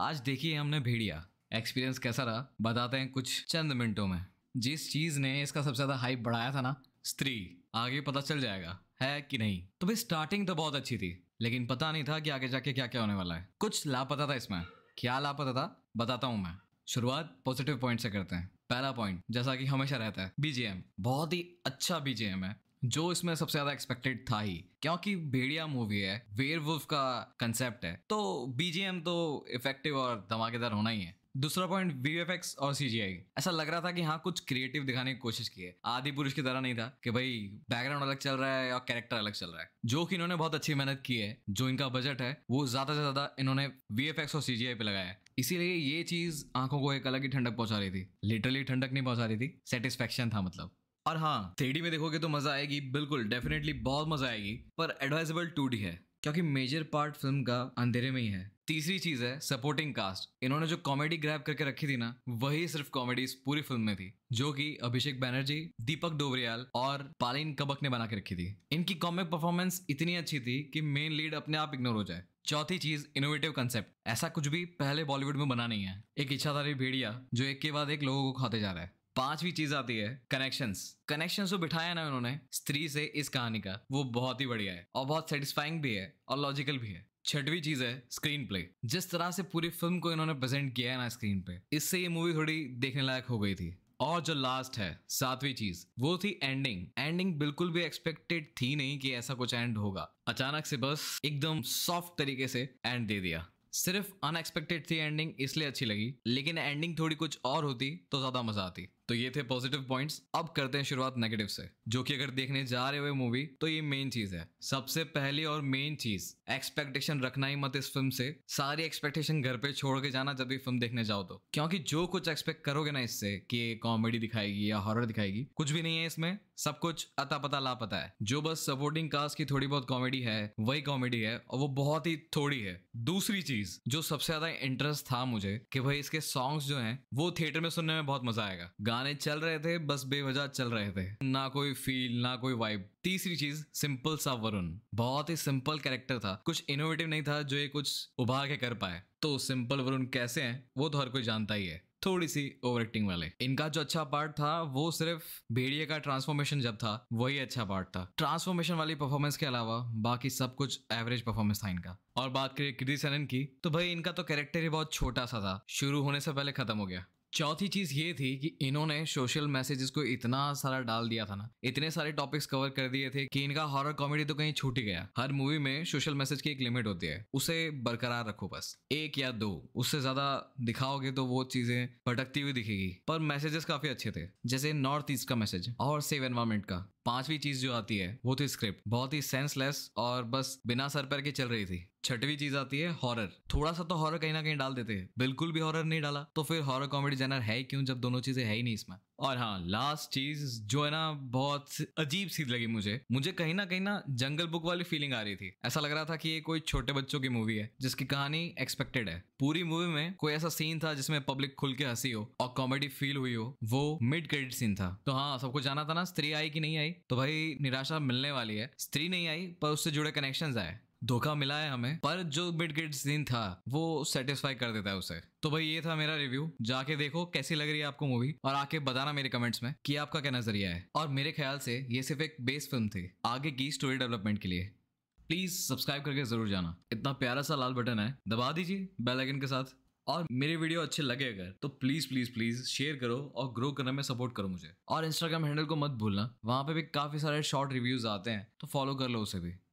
आज देखिए हमने भेड़िया एक्सपीरियंस कैसा रहा बताते हैं कुछ चंद मिनटों में जिस चीज़ ने इसका सबसे ज़्यादा हाइप बढ़ाया था ना स्त्री आगे पता चल जाएगा है कि नहीं तो भाई स्टार्टिंग तो बहुत अच्छी थी लेकिन पता नहीं था कि आगे जाके क्या क्या होने वाला है कुछ लापता था इसमें क्या लापता था बताता हूँ मैं शुरुआत पॉजिटिव पॉइंट से करते हैं पहला पॉइंट जैसा कि हमेशा रहता है बीजेएम बहुत ही अच्छा बीजेएम है जो इसमें सबसे ज्यादा एक्सपेक्टेड था ही क्योंकि भेड़िया मूवी है वेयर का कंसेप्ट है तो बीजेम तो इफेक्टिव और धमाकेदार होना ही है दूसरा पॉइंट वीएफएक्स और सीजीआई ऐसा लग रहा था कि हाँ कुछ क्रिएटिव दिखाने की कोशिश की है आदि पुरुष की तरह नहीं था कि भाई बैकग्राउंड अलग चल रहा है और कैरेक्टर अलग चल रहा है जो कि इन्होंने बहुत अच्छी मेहनत की है जो इनका बजट है वो ज्यादा से ज्यादा इन्होंने वीएफएक्स और सीजीआई पे लगाया है इसीलिए ये चीज आंखों को एक अलग ही ठंडक पहुंचा रही थी लिटरली ठंडक नहीं पहुंचा रही थी सेटिस्फेक्शन था मतलब और हाँ थ्री में देखोगे तो मजा आएगी बिल्कुल डेफिनेटली बहुत मजा आएगी पर एडवाइजेबल टू है क्योंकि मेजर पार्ट फिल्म का अंधेरे में ही है तीसरी चीज है सपोर्टिंग कास्ट इन्होंने जो कॉमेडी ग्रैब करके रखी थी ना वही सिर्फ कॉमेडीज पूरी फिल्म में थी जो कि अभिषेक बैनर्जी दीपक डोबरियाल और पालीन कबक ने बना के रखी थी इनकी कॉमिक परफॉर्मेंस इतनी अच्छी थी कि मेन लीड अपने आप इग्नोर हो जाए चौथी चीज इनोवेटिव कंसेप्ट ऐसा कुछ भी पहले बॉलीवुड में बना नहीं है एक इच्छाधारी भेड़िया जो एक के बाद एक लोगों को खाते जा रहा है पांचवी चीज आती है कनेक्शन कनेक्शन जो बिठाया ना उन्होंने स्त्री से इस कहानी का वो बहुत ही बढ़िया है और बहुत सेटिस्फाइंग भी है और लॉजिकल भी है छठवी चीज है स्क्रीन प्ले जिस तरह से पूरी फिल्म को इन्होंने प्रेजेंट किया है ना स्क्रीन पे इससे ये मूवी थोड़ी देखने लायक हो गई थी और जो लास्ट है सातवीं चीज वो थी एंडिंग एंडिंग बिल्कुल भी एक्सपेक्टेड थी नहीं कि ऐसा कुछ एंड होगा अचानक से बस एकदम सॉफ्ट तरीके से एंड दे दिया सिर्फ अनएक्सपेक्टेड थी एंडिंग इसलिए अच्छी लगी लेकिन एंडिंग थोड़ी कुछ और होती तो ज्यादा मजा आती तो ये थे पॉजिटिव पॉइंट्स अब करते हैं शुरुआत नेगेटिव से जो कि अगर देखने जा रहे हो मूवी तो ये मेन चीज है सबसे पहली और मेन चीज एक्सपेक्टेशन रखना ही मत इस फिल्म से सारी एक्सपेक्टेशन घर पे छोड़ के जाना जब भी फिल्म देखने जाओ तो क्योंकि जो कुछ एक्सपेक्ट करोगे ना इससे कि कॉमेडी दिखाएगी या हॉरर दिखाएगी कुछ भी नहीं है इसमें सब कुछ अता पता ला पता है जो बस सपोर्टिंग कास्ट की थोड़ी बहुत कॉमेडी है वही कॉमेडी है और वो बहुत ही थोड़ी है दूसरी चीज जो सबसे ज्यादा इंटरेस्ट था मुझे कि भाई इसके सॉन्ग्स जो हैं वो थिएटर में सुनने में बहुत मजा आएगा गाने चल रहे थे बस बेवजह चल रहे थे ना कोई फील ना कोई वाइब तीसरी चीज सिंपल सा वरुण बहुत ही सिंपल कैरेक्टर था कुछ इनोवेटिव नहीं था जो ये कुछ उभार के कर पाए तो सिंपल वरुण कैसे हैं वो तो हर कोई जानता ही है थोड़ी सी ओवर एक्टिंग वाले इनका जो अच्छा पार्ट था वो सिर्फ भेड़िए का ट्रांसफॉर्मेशन जब था वही अच्छा पार्ट था ट्रांसफॉर्मेशन वाली परफॉर्मेंस के अलावा बाकी सब कुछ एवरेज परफॉर्मेंस था इनका और बात करिए कृति सेनन की तो भाई इनका तो कैरेक्टर ही बहुत छोटा सा था शुरू होने से पहले खत्म हो गया चौथी चीज ये थी कि इन्होंने सोशल मैसेजेस को इतना सारा डाल दिया था ना इतने सारे टॉपिक्स कवर कर दिए थे कि इनका हॉरर कॉमेडी तो कहीं छूट ही गया हर मूवी में सोशल मैसेज की एक लिमिट होती है उसे बरकरार रखो बस एक या दो उससे ज्यादा दिखाओगे तो वो चीजें भटकती हुई दिखेगी पर मैसेजेस काफी अच्छे थे जैसे नॉर्थ ईस्ट का मैसेज और सेव एनवायरमेंट का पांचवी चीज जो आती है वो थी स्क्रिप्ट बहुत ही सेंसलेस और बस बिना सर पर के चल रही थी छठवीं चीज आती है हॉरर थोड़ा सा तो हॉरर कहीं ना कहीं डाल देते हैं बिल्कुल भी हॉरर नहीं डाला तो फिर हॉरर कॉमेडी जनर है क्यों जब दोनों चीजें है ही नहीं इसमें और हाँ लास्ट चीज जो है ना बहुत अजीब सी लगी मुझे मुझे कहीं ना कहीं ना जंगल बुक वाली फीलिंग आ रही थी ऐसा लग रहा था कि ये कोई छोटे बच्चों की मूवी है जिसकी कहानी एक्सपेक्टेड है पूरी मूवी में कोई ऐसा सीन था जिसमें पब्लिक खुल के हंसी हो और कॉमेडी फील हुई हो वो मिड क्रेडिट सीन था तो हाँ सबको जाना था ना स्त्री आई कि नहीं आई तो भाई निराशा मिलने वाली है स्त्री नहीं आई पर उससे जुड़े कनेक्शन आए धोखा मिला है हमें पर जो मिड ग्रेड सीन था वो सेटिस्फाई कर देता है उसे तो भाई ये था मेरा रिव्यू जाके देखो कैसी लग रही है आपको मूवी और आके बताना मेरे कमेंट्स में कि आपका क्या नजरिया है और मेरे ख्याल से ये सिर्फ एक बेस फिल्म थी आगे की स्टोरी डेवलपमेंट के लिए प्लीज सब्सक्राइब करके जरूर जाना इतना प्यारा सा लाल बटन है दबा दीजिए बेल आइकन के साथ और मेरे वीडियो अच्छे लगे अगर तो प्लीज प्लीज प्लीज शेयर करो और ग्रो करने में सपोर्ट करो मुझे और इंस्टाग्राम हैंडल को मत भूलना वहां पे भी काफी सारे शॉर्ट रिव्यूज आते हैं तो फॉलो कर लो उसे भी